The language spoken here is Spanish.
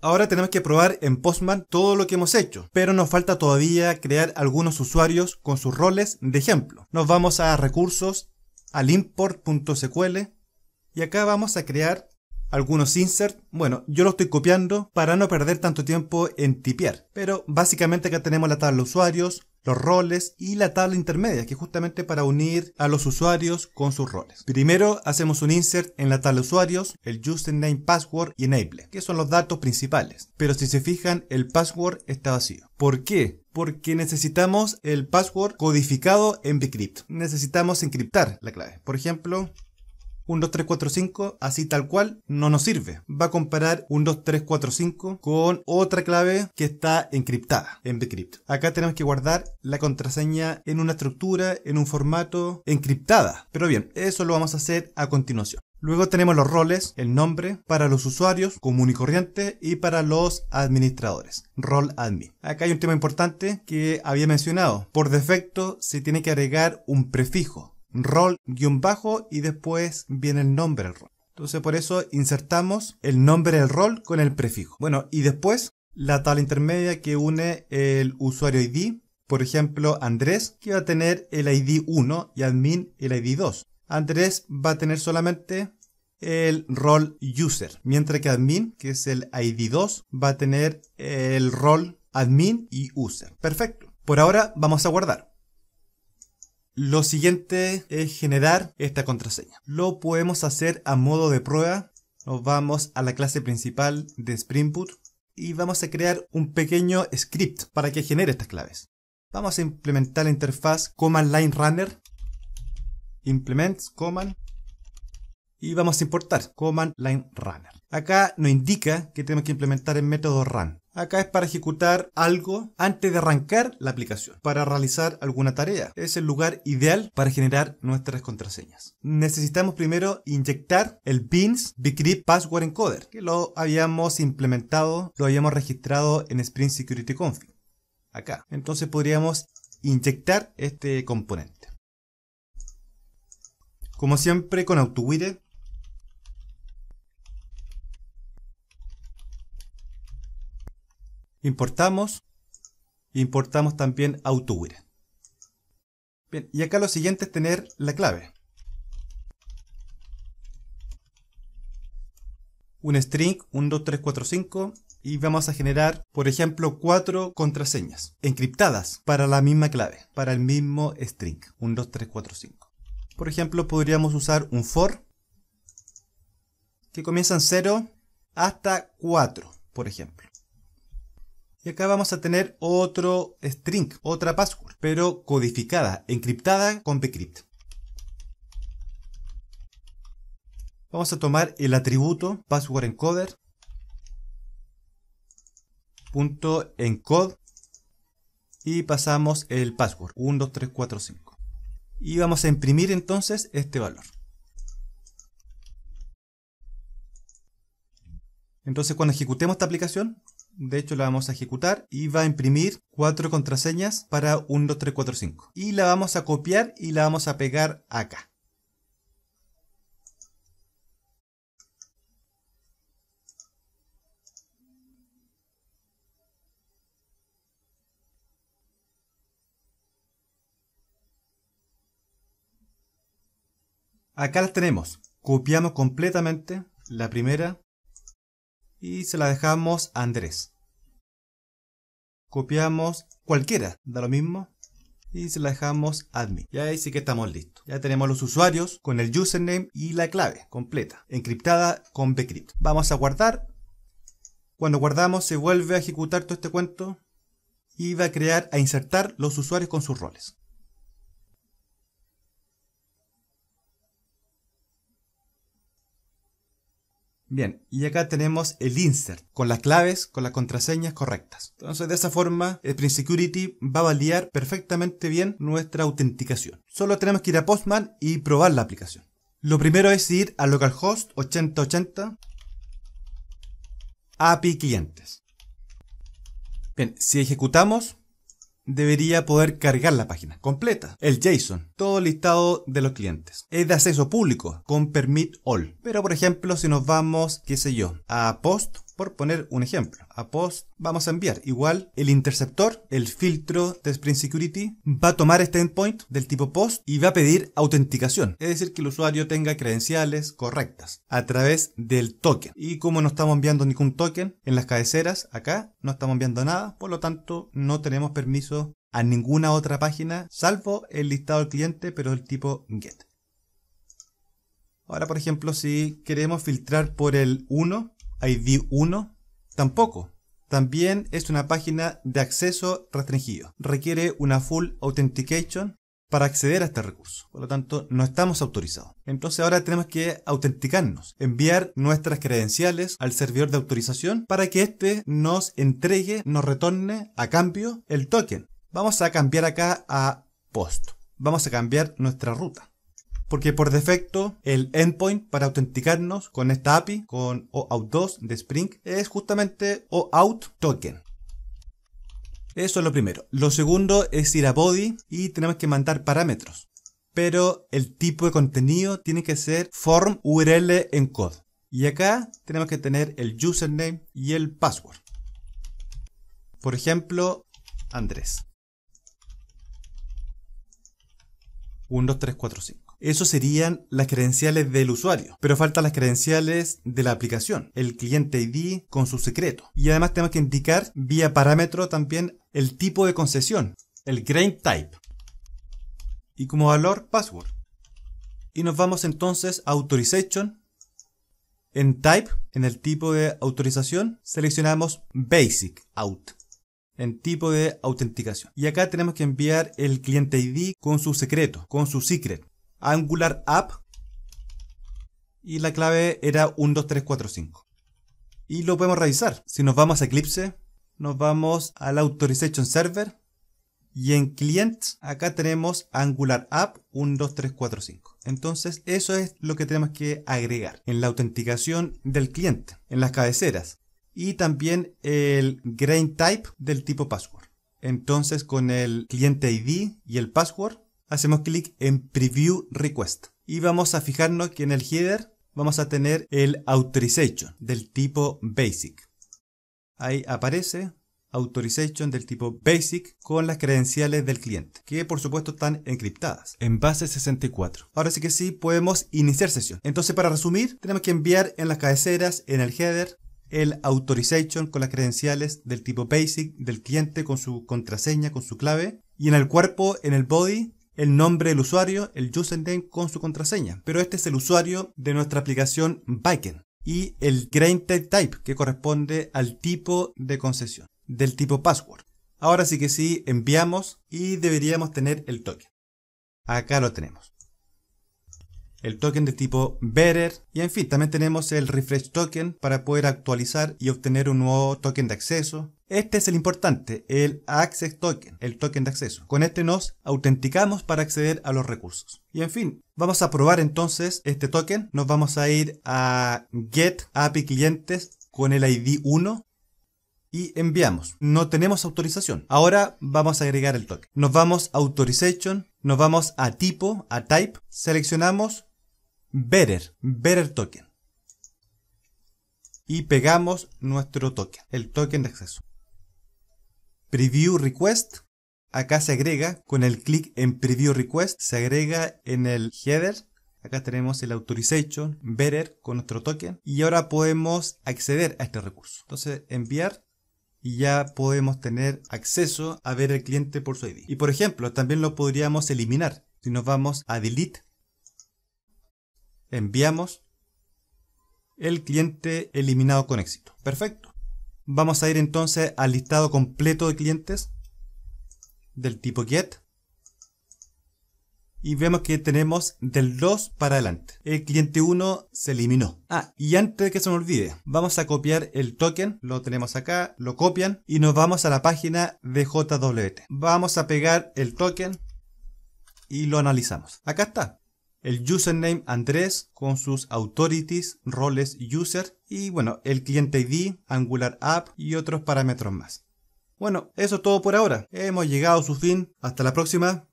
Ahora tenemos que probar en Postman todo lo que hemos hecho, pero nos falta todavía crear algunos usuarios con sus roles de ejemplo. Nos vamos a recursos, al import.sql y acá vamos a crear algunos insert. Bueno, yo lo estoy copiando para no perder tanto tiempo en tipear, pero básicamente acá tenemos la tabla de usuarios, los roles y la tabla intermedia, que es justamente para unir a los usuarios con sus roles. Primero hacemos un insert en la tabla usuarios, el username, password y enable, que son los datos principales. Pero si se fijan, el password está vacío. ¿Por qué? porque necesitamos el password codificado en Bcrypt. Necesitamos encriptar la clave. Por ejemplo, 1, 2, 3, 4, 5, así tal cual, no nos sirve. Va a comparar un 2, con otra clave que está encriptada en Bcrypt. Acá tenemos que guardar la contraseña en una estructura, en un formato encriptada. Pero bien, eso lo vamos a hacer a continuación. Luego tenemos los roles, el nombre, para los usuarios común y corriente y para los administradores, rol admin. Acá hay un tema importante que había mencionado. Por defecto se tiene que agregar un prefijo rol guión bajo y después viene el nombre del rol. Entonces por eso insertamos el nombre del rol con el prefijo. Bueno, y después la tabla intermedia que une el usuario ID, por ejemplo Andrés, que va a tener el ID 1 y admin el ID 2. Andrés va a tener solamente el rol user, mientras que admin, que es el ID 2, va a tener el rol admin y user. Perfecto. Por ahora vamos a guardar. Lo siguiente es generar esta contraseña. Lo podemos hacer a modo de prueba. Nos vamos a la clase principal de Spring Boot. y vamos a crear un pequeño script para que genere estas claves. Vamos a implementar la interfaz command line runner implement command y vamos a importar command line runner. Acá nos indica que tenemos que implementar el método run. Acá es para ejecutar algo antes de arrancar la aplicación, para realizar alguna tarea. Es el lugar ideal para generar nuestras contraseñas. Necesitamos primero inyectar el BINS Bcrypt Password Encoder, que lo habíamos implementado, lo habíamos registrado en Spring Security Config. Acá. Entonces podríamos inyectar este componente. Como siempre con AutoWire importamos, importamos también AutoWire. Bien, y acá lo siguiente es tener la clave. Un string, un 2345, y vamos a generar, por ejemplo, cuatro contraseñas encriptadas para la misma clave, para el mismo string, un 2345. Por ejemplo, podríamos usar un for que comienza en 0 hasta 4, por ejemplo. Y acá vamos a tener otro string, otra password, pero codificada, encriptada con bcrypt. Vamos a tomar el atributo password encode y pasamos el password 1 2 3 4 5 y vamos a imprimir entonces este valor entonces cuando ejecutemos esta aplicación de hecho la vamos a ejecutar y va a imprimir cuatro contraseñas para 1, 2, 3, 4, 5. Y la vamos a copiar y la vamos a pegar acá. Acá las tenemos. Copiamos completamente la primera, y se la dejamos a Andrés. Copiamos cualquiera, da lo mismo, y se la dejamos admin. Y ahí sí que estamos listos. Ya tenemos los usuarios con el username y la clave completa, encriptada con bcrypt. Vamos a guardar. Cuando guardamos se vuelve a ejecutar todo este cuento y va a crear, a insertar los usuarios con sus roles. Bien, y acá tenemos el insert con las claves, con las contraseñas correctas. Entonces de esa forma el Security va a validar perfectamente bien nuestra autenticación. Solo tenemos que ir a Postman y probar la aplicación. Lo primero es ir a localhost 8080 API clientes. Bien, si ejecutamos debería poder cargar la página completa, el JSON todo el listado de los clientes. Es de acceso público con Permit All. Pero por ejemplo, si nos vamos, qué sé yo, a Post, por poner un ejemplo, a post vamos a enviar. Igual el interceptor, el filtro de Spring Security, va a tomar este endpoint del tipo post y va a pedir autenticación. Es decir, que el usuario tenga credenciales correctas a través del token. Y como no estamos enviando ningún token en las cabeceras, acá no estamos enviando nada, por lo tanto no tenemos permiso a ninguna otra página, salvo el listado del cliente, pero del tipo get. Ahora, por ejemplo, si queremos filtrar por el 1, ID 1, tampoco. También es una página de acceso restringido. Requiere una full authentication para acceder a este recurso. Por lo tanto, no estamos autorizados. Entonces ahora tenemos que autenticarnos, enviar nuestras credenciales al servidor de autorización para que éste nos entregue, nos retorne a cambio el token. Vamos a cambiar acá a post. Vamos a cambiar nuestra ruta. Porque por defecto el endpoint para autenticarnos con esta API, con OAuth2 de Spring, es justamente OAuth token. Eso es lo primero. Lo segundo es ir a body y tenemos que mandar parámetros. Pero el tipo de contenido tiene que ser form URL encode Y acá tenemos que tener el username y el password. Por ejemplo, Andrés. 1, 2, 3, 4, 5. Eso serían las credenciales del usuario, pero faltan las credenciales de la aplicación, el cliente ID con su secreto. Y además tenemos que indicar vía parámetro también el tipo de concesión, el grain type, y como valor password. Y nos vamos entonces a authorization. En type, en el tipo de autorización, seleccionamos basic out en tipo de autenticación. Y acá tenemos que enviar el cliente ID con su secreto, con su secret. Angular app. Y la clave era 12345. Y lo podemos revisar. Si nos vamos a Eclipse, nos vamos al Authorization Server. Y en client, acá tenemos Angular App 12345. Entonces, eso es lo que tenemos que agregar en la autenticación del cliente, en las cabeceras y también el grain type del tipo password. Entonces con el cliente ID y el password hacemos clic en preview request y vamos a fijarnos que en el header vamos a tener el authorization del tipo basic. Ahí aparece authorization del tipo basic con las credenciales del cliente, que por supuesto están encriptadas en base 64. Ahora sí que sí podemos iniciar sesión. Entonces para resumir, tenemos que enviar en las cabeceras, en el header, el authorization con las credenciales del tipo basic del cliente con su contraseña, con su clave. Y en el cuerpo, en el body, el nombre del usuario, el username con su contraseña. Pero este es el usuario de nuestra aplicación Biken. Y el granted type que corresponde al tipo de concesión, del tipo password. Ahora sí que sí, enviamos y deberíamos tener el token. Acá lo tenemos el token de tipo Better y en fin, también tenemos el refresh token para poder actualizar y obtener un nuevo token de acceso. Este es el importante, el Access Token, el token de acceso. Con este nos autenticamos para acceder a los recursos. Y en fin, vamos a probar entonces este token. Nos vamos a ir a Get API Clientes con el ID 1 y enviamos. No tenemos autorización. Ahora vamos a agregar el token. Nos vamos a Authorization, nos vamos a tipo, a type, seleccionamos better, better token. Y pegamos nuestro token, el token de acceso. Preview request. Acá se agrega con el clic en preview request, se agrega en el header. Acá tenemos el authorization, better con nuestro token. Y ahora podemos acceder a este recurso. Entonces enviar y ya podemos tener acceso a ver el cliente por su ID. Y por ejemplo, también lo podríamos eliminar. Si nos vamos a delete enviamos el cliente eliminado con éxito. Perfecto. Vamos a ir entonces al listado completo de clientes del tipo get y vemos que tenemos del 2 para adelante. El cliente 1 se eliminó. Ah, y antes de que se me olvide, vamos a copiar el token, lo tenemos acá, lo copian y nos vamos a la página de JWT. Vamos a pegar el token y lo analizamos. Acá está el username Andrés con sus authorities, roles user y bueno, el cliente ID, Angular App y otros parámetros más. Bueno, eso es todo por ahora. Hemos llegado a su fin. Hasta la próxima.